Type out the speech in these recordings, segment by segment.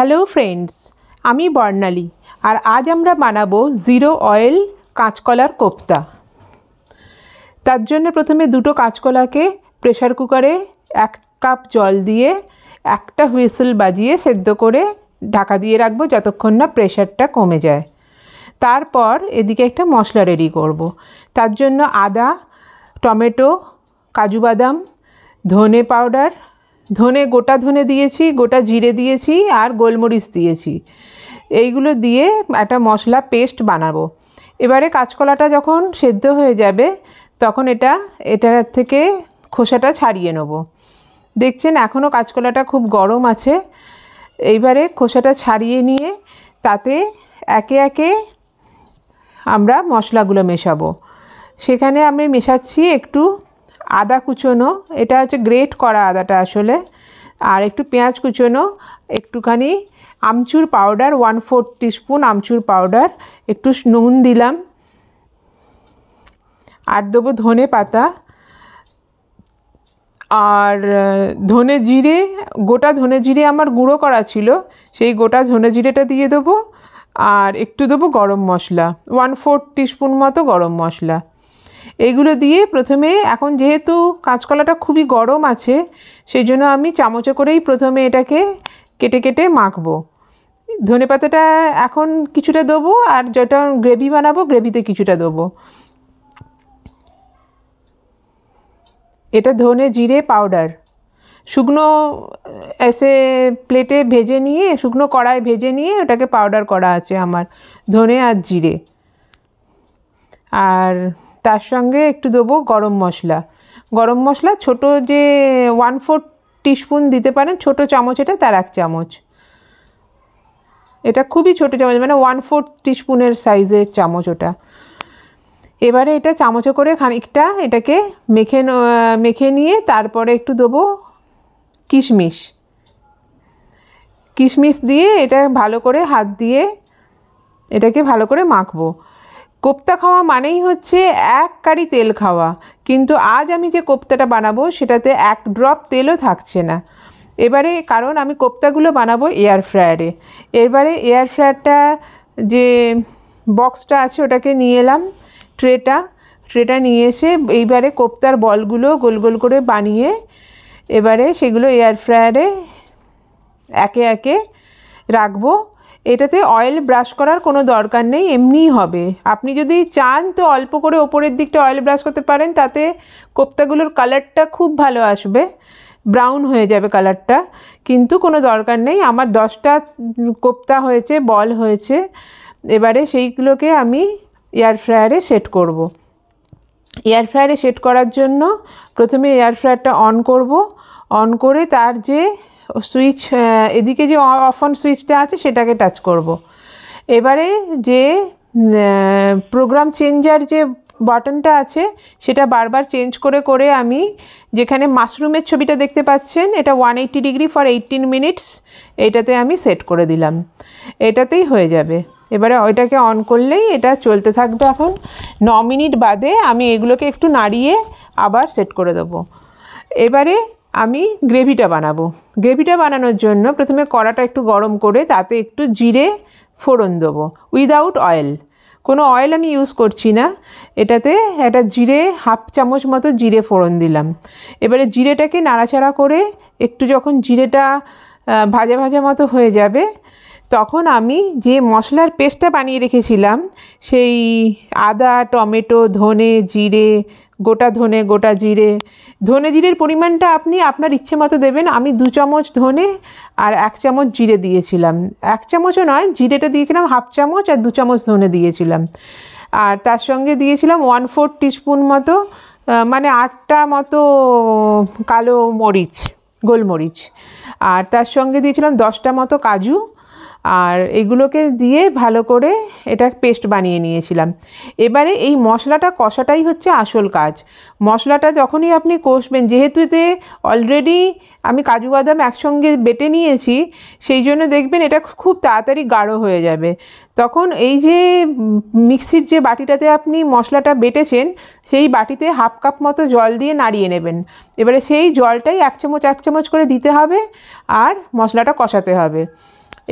Hello friends আমি বর্ণালী আর আজ আমরা বানাবো জিরো অয়েল কাঁচকলার কোপ্তা তার জন্য প্রথমে দুটো কাঁচকলাকে প্রেশার কুকারে এক কাপ জল দিয়ে একটা হুইসেল বাজিয়ে সেদ্ধ করে ঢাকা দিয়ে রাখবো যতক্ষণ না প্রেশারটা কমে যায় তারপর এদিকে একটা মশলা রেডি করব। তার জন্য আদা টমেটো কাজু বাদাম ধনে পাউডার ধনে গোটা ধনে দিয়েছি গোটা জিরে দিয়েছি আর গোলমরিচ দিয়েছি এইগুলো দিয়ে একটা মশলা পেস্ট বানাবো এবারে কাঁচকলাটা যখন সেদ্ধ হয়ে যাবে তখন এটা এটা থেকে খোসাটা ছাড়িয়ে নেব দেখছেন এখনও কাঁচকলাটা খুব গরম আছে এইবারে খোসাটা ছাড়িয়ে নিয়ে তাতে একে একে আমরা মশলাগুলো মেশাবো সেখানে আমি মেশাচ্ছি একটু আদা কুচোনো এটা হচ্ছে গ্রেট করা আদাটা আসলে আর একটু পেঁয়াজ কুচোনো একটুখানি আমচুর পাউডার ওয়ান ফোর টিস্পুন আমচুর পাউডার একটু নুন দিলাম আর দেবো ধনে পাতা আর ধনে জিরে গোটা ধনে জিরে আমার গুঁড়ো করা ছিল সেই গোটা ধনে জিরেটা দিয়ে দেবো আর একটু দেবো গরম মশলা ওয়ান ফোর টিস্পুন মতো গরম মশলা এইগুলো দিয়ে প্রথমে এখন যেহেতু কাঁচকলাটা খুবই গরম আছে সেই জন্য আমি চামচে করেই প্রথমে এটাকে কেটে কেটে মাখবো ধনে পাতাটা এখন কিছুটা দেবো আর যেটা গ্রেভি বানাবো গ্রেভিতে কিছুটা দেবো এটা ধনে জিরে পাউডার শুকনো এসে প্লেটে ভেজে নিয়ে শুকনো কড়ায় ভেজে নিয়ে ওটাকে পাউডার করা আছে আমার ধনে আর জিরে আর তার সঙ্গে একটু দেবো গরম মশলা গরম মশলা ছোট যে ওয়ান ফোর টিস্পুন দিতে পারেন ছোট চামচ এটা তার এক চামচ এটা খুবই ছোট চামচ মানে ওয়ান ফোর টিস্পুনের সাইজের চামচ ওটা এবারে এটা চামচে করে খানিকটা এটাকে মেখে মেখে নিয়ে তারপরে একটু দেবো কিশমিশ কিশমিশ দিয়ে এটা ভালো করে হাত দিয়ে এটাকে ভালো করে মাখবো কোপ্তা খাওয়া মানেই হচ্ছে এক কারি তেল খাওয়া কিন্তু আজ আমি যে কোপ্তাটা বানাবো সেটাতে এক ড্রপ তেলও থাকছে না এবারে কারণ আমি কোপ্তাগুলো বানাবো এয়ার ফ্রায়ারে এবারে এয়ার ফ্রায়ারটা যে বক্সটা আছে ওটাকে নিয়ে এলাম ট্রেটা ট্রেটা নিয়ে এসে এইবারে কোপ্তার বলগুলো গোল গোল করে বানিয়ে এবারে সেগুলো এয়ার ফ্রায়ারে একে একে রাখবো এটাতে অয়েল ব্রাশ করার কোনো দরকার নেই এমনিই হবে আপনি যদি চান তো অল্প করে ওপরের দিকটা অয়েল ব্রাশ করতে পারেন তাতে কোপ্তাগুলোর কালারটা খুব ভালো আসবে ব্রাউন হয়ে যাবে কালারটা কিন্তু কোনো দরকার নেই আমার দশটা কোপ্তা হয়েছে বল হয়েছে এবারে সেইগুলোকে আমি এয়ার ফ্রায়ারে সেট করব। এয়ার ফ্রায়ারে সেট করার জন্য প্রথমে এয়ার ফ্রায়ারটা অন করব অন করে তার যে সুইচ এদিকে যে অফ অন সুইচটা আছে সেটাকে টাচ করব। এবারে যে প্রোগ্রাম চেঞ্জার যে বাটনটা আছে সেটা বারবার চেঞ্জ করে করে আমি যেখানে মাশরুমের ছবিটা দেখতে পাচ্ছেন এটা one eighty degree for eighteen minutes এটাতে আমি সেট করে দিলাম এটাতেই হয়ে যাবে এবারে ওইটাকে অন করলেই এটা চলতে থাকবে এখন ন মিনিট বাদে আমি এগুলোকে একটু নাড়িয়ে আবার সেট করে দেবো এবারে আমি গ্রেভিটা বানাবো গ্রেভিটা বানানোর জন্য প্রথমে কড়াটা একটু গরম করে তাতে একটু জিরে ফোড়ন দেবো উইদাউট অয়েল কোনো অয়েল আমি ইউজ করছি না এটাতে একটা জিরে হাফ চামচ মতো জিরে ফোড়ন দিলাম এবারে জিরেটাকে নাড়াচাড়া করে একটু যখন জিরেটা ভাজা ভাজা মতো হয়ে যাবে তখন আমি যে মশলার পেস্টটা বানিয়ে রেখেছিলাম সেই আদা টমেটো ধনে জিরে গোটা ধনে গোটা জিরে ধনে জিরের পরিমাণটা আপনি আপনার ইচ্ছে মতো দেবেন আমি দু চামচ ধনে আর এক চামচ জিরে দিয়েছিলাম এক চামচও নয় জিরেটা দিয়েছিলাম হাফ চামচ আর দু চামচ ধনে দিয়েছিলাম আর তার সঙ্গে দিয়েছিলাম ওয়ান ফোর টিস্পুন মতো মানে আটটা মতো কালো মরিচ গোলমরিচ আর তার সঙ্গে দিয়েছিলাম দশটা মতো কাজু আর এগুলোকে দিয়ে ভালো করে এটা পেস্ট বানিয়ে নিয়েছিলাম এবারে এই মশলাটা কষাটাই হচ্ছে আসল কাজ মশলাটা যখনই আপনি কষবেন যেহেতুতে অলরেডি আমি কাজু বাদাম একসঙ্গে বেটে নিয়েছি সেই জন্য দেখবেন এটা খুব তাড়াতাড়ি গাঢ় হয়ে যাবে তখন এই যে মিক্সির যে বাটিটাতে আপনি মশলাটা বেটেছেন সেই বাটিতে হাফ কাপ মতো জল দিয়ে নাড়িয়ে নেবেন এবারে সেই জলটাই এক চামচ এক চামচ করে দিতে হবে আর মশলাটা কষাতে হবে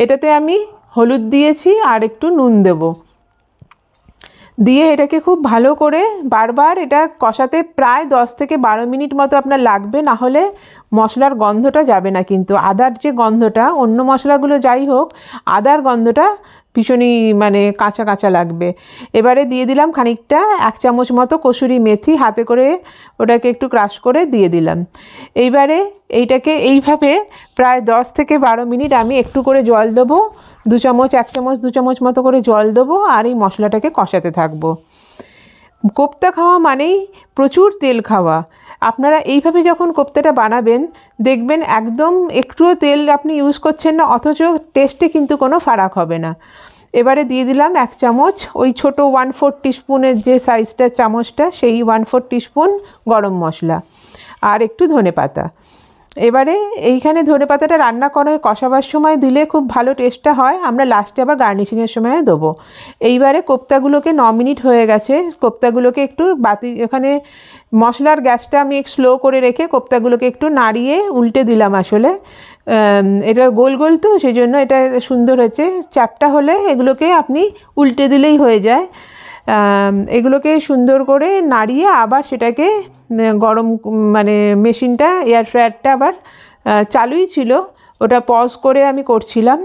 এটাতে আমি হলুদ দিয়েছি আর একটু নুন দেব দিয়ে এটাকে খুব ভালো করে বারবার এটা কষাতে প্রায় 10 থেকে বারো মিনিট মতো আপনার লাগবে না হলে মশলার গন্ধটা যাবে না কিন্তু আদার যে গন্ধটা অন্য মশলাগুলো যাই হোক আদার গন্ধটা ভীষণই মানে কাঁচা কাঁচা লাগবে এবারে দিয়ে দিলাম খানিকটা এক চামচ মতো কসুরি মেথি হাতে করে ওটাকে একটু ক্রাশ করে দিয়ে দিলাম এইবারে এইটাকে এইভাবে প্রায় 10 থেকে বারো মিনিট আমি একটু করে জল দেবো দু চামচ এক চামচ দু চামচ মতো করে জল দেবো আর এই মশলাটাকে কষাতে থাকবো কোপ্তা খাওয়া মানেই প্রচুর তেল খাওয়া আপনারা এইভাবে যখন কোপ্তাটা বানাবেন দেখবেন একদম একটুও তেল আপনি ইউজ করছেন না অথচ টেস্টে কিন্তু কোনো ফারাক হবে না এবারে দিয়ে দিলাম এক চামচ ওই ছোট ওয়ান ফোর টিস্পুনের যে সাইজটা চামচটা সেই ওয়ান ফোর টিস্পুন গরম মশলা আর একটু ধনে পাতা এবারে এইখানে ধনে পাতাটা রান্না করে কষাবার সময় দিলে খুব ভালো টেস্টটা হয় আমরা লাস্টে আবার গার্নিশিংয়ের সময় দেবো এইবারে কোপ্তাগুলোকে ন মিনিট হয়ে গেছে কোপ্তাগুলোকে একটু বাতি এখানে মশলার গ্যাসটা আমি স্লো করে রেখে কোপ্তাগুলোকে একটু নাড়িয়ে উল্টে দিলাম আসলে এটা গোল গোল তো সেই জন্য এটা সুন্দর হয়েছে চ্যাপটা হলে এগুলোকে আপনি উল্টে দিলেই হয়ে যায় এগুলোকে সুন্দর করে নাড়িয়ে আবার সেটাকে গরম মানে মেশিনটা এয়ার ফ্রায়ারটা আবার চালুই ছিল ওটা পজ করে আমি করছিলাম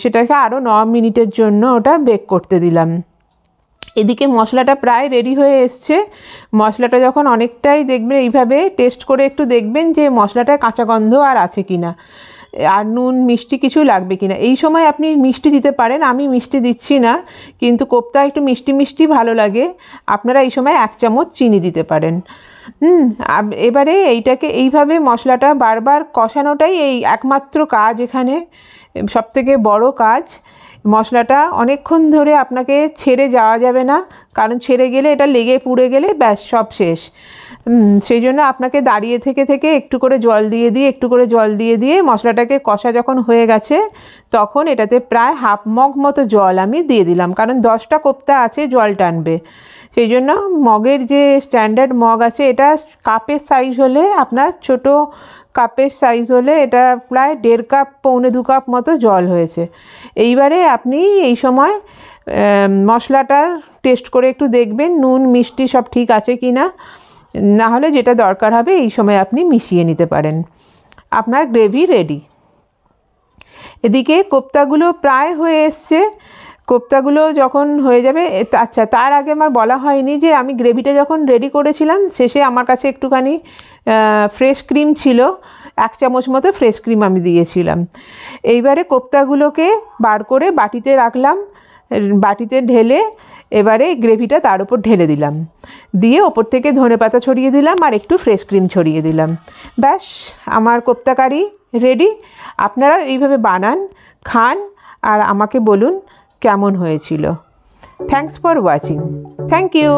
সেটাকে আরও ন মিনিটের জন্য ওটা বেক করতে দিলাম এদিকে মশলাটা প্রায় রেডি হয়ে এসছে মশলাটা যখন অনেকটাই দেখবেন এইভাবে টেস্ট করে একটু দেখবেন যে মশলাটায় কাঁচা গন্ধ আর আছে কি না আর নুন মিষ্টি কিছু লাগবে কি না এই সময় আপনি মিষ্টি দিতে পারেন আমি মিষ্টি দিচ্ছি না কিন্তু কোপ্তা একটু মিষ্টি মিষ্টি ভালো লাগে আপনারা এই সময় এক চামচ চিনি দিতে পারেন হুম এবারে এইটাকে এইভাবে মশলাটা বারবার কষানোটাই এই একমাত্র কাজ এখানে সবথেকে বড় কাজ মশলাটা অনেকক্ষণ ধরে আপনাকে ছেড়ে যাওয়া যাবে না কারণ ছেড়ে গেলে এটা লেগে পুড়ে গেলে ব্যাস সব শেষ সেই জন্য আপনাকে দাঁড়িয়ে থেকে থেকে একটু করে জল দিয়ে দিয়ে একটু করে জল দিয়ে দিয়ে মশলাটাকে কষা যখন হয়ে গেছে তখন এটাতে প্রায় হাফ মগ মতো জল আমি দিয়ে দিলাম কারণ দশটা কোপ্তা আছে জল টানবে সেই জন্য মগের যে স্ট্যান্ডার্ড মগ আছে এটা কাপের সাইজ হলে আপনার ছোট কাপের সাইজ হলে এটা প্রায় দেড় কাপ পৌনে দু কাপ মতো জল হয়েছে এইবারে আপনি এই সময় মশলাটার টেস্ট করে একটু দেখবেন নুন মিষ্টি সব ঠিক আছে কি না না হলে যেটা দরকার হবে এই সময় আপনি মিশিয়ে নিতে পারেন আপনার গ্রেভি রেডি এদিকে কোপ্তাগুলো প্রায় হয়ে এসছে কোপ্তাগুলো যখন হয়ে যাবে আচ্ছা তার আগে আমার বলা হয়নি যে আমি গ্রেভিটা যখন রেডি করেছিলাম শেষে আমার কাছে একটুখানি ফ্রেশ ক্রিম ছিল এক চামচ মতো ফ্রেশ ক্রিম আমি দিয়েছিলাম এইবারে কোপ্তাগুলোকে বার করে বাটিতে রাখলাম বাটিতে ঢেলে এবারে গ্রেভিটা তার উপর ঢেলে দিলাম দিয়ে ওপর থেকে ধনে পাতা ছড়িয়ে দিলাম আর একটু ফ্রেশ ক্রিম ছড়িয়ে দিলাম ব্যাস আমার কোপ্তা কারি রেডি আপনারাও এইভাবে বানান খান আর আমাকে বলুন কেমন হয়েছিল thanks for watching thank you